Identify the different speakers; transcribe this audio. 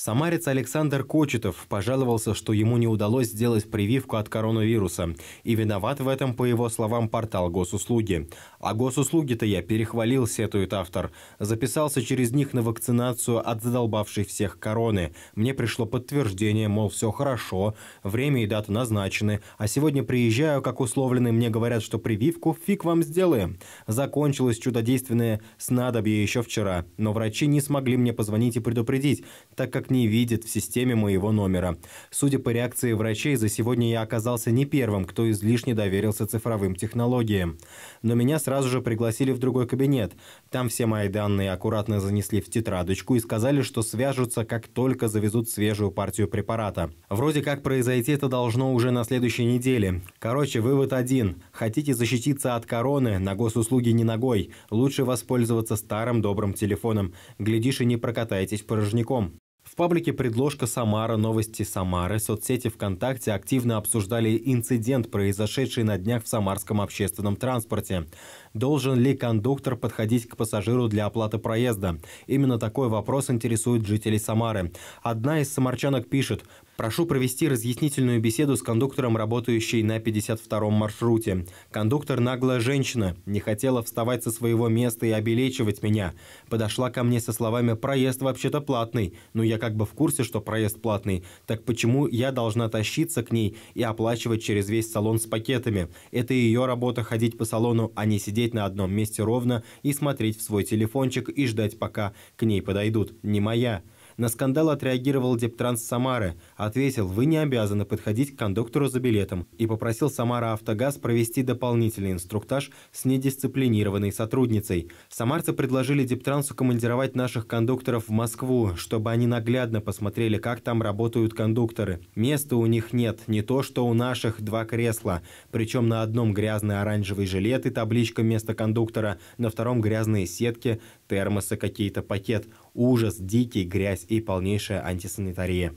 Speaker 1: Самарец Александр Кочетов пожаловался, что ему не удалось сделать прививку от коронавируса. И виноват в этом, по его словам, портал госуслуги. А госуслуги-то я перехвалил, сетует автор. Записался через них на вакцинацию от задолбавшей всех короны. Мне пришло подтверждение, мол, все хорошо, время и дата назначены. А сегодня приезжаю, как условленный, мне говорят, что прививку фиг вам сделаем. Закончилось чудодейственное снадобье еще вчера. Но врачи не смогли мне позвонить и предупредить, так как не видит в системе моего номера. Судя по реакции врачей, за сегодня я оказался не первым, кто излишне доверился цифровым технологиям. Но меня сразу же пригласили в другой кабинет. Там все мои данные аккуратно занесли в тетрадочку и сказали, что свяжутся, как только завезут свежую партию препарата. Вроде как произойти это должно уже на следующей неделе. Короче, вывод один. Хотите защититься от короны, на госуслуги не ногой. Лучше воспользоваться старым добрым телефоном. Глядишь и не прокатаетесь порожняком. В паблике «Предложка Самара», «Новости Самары», соцсети ВКонтакте активно обсуждали инцидент, произошедший на днях в самарском общественном транспорте. Должен ли кондуктор подходить к пассажиру для оплаты проезда? Именно такой вопрос интересует жителей Самары. Одна из самарчанок пишет, Прошу провести разъяснительную беседу с кондуктором, работающей на 52-м маршруте. Кондуктор наглая женщина, не хотела вставать со своего места и обелечивать меня. Подошла ко мне со словами «Проезд вообще-то платный, но я как бы в курсе, что проезд платный, так почему я должна тащиться к ней и оплачивать через весь салон с пакетами? Это ее работа ходить по салону, а не сидеть на одном месте ровно и смотреть в свой телефончик и ждать, пока к ней подойдут. Не моя. На скандал отреагировал Дептранс Самары, ответил «Вы не обязаны подходить к кондуктору за билетом» и попросил Самара Автогаз провести дополнительный инструктаж с недисциплинированной сотрудницей. Самарцы предложили Дептрансу командировать наших кондукторов в Москву, чтобы они наглядно посмотрели, как там работают кондукторы. Места у них нет, не то что у наших два кресла, причем на одном грязный оранжевый жилет и табличка «Место кондуктора», на втором грязные сетки, термосы какие-то, пакет. Ужас, дикий, грязь и полнейшая антисанитария.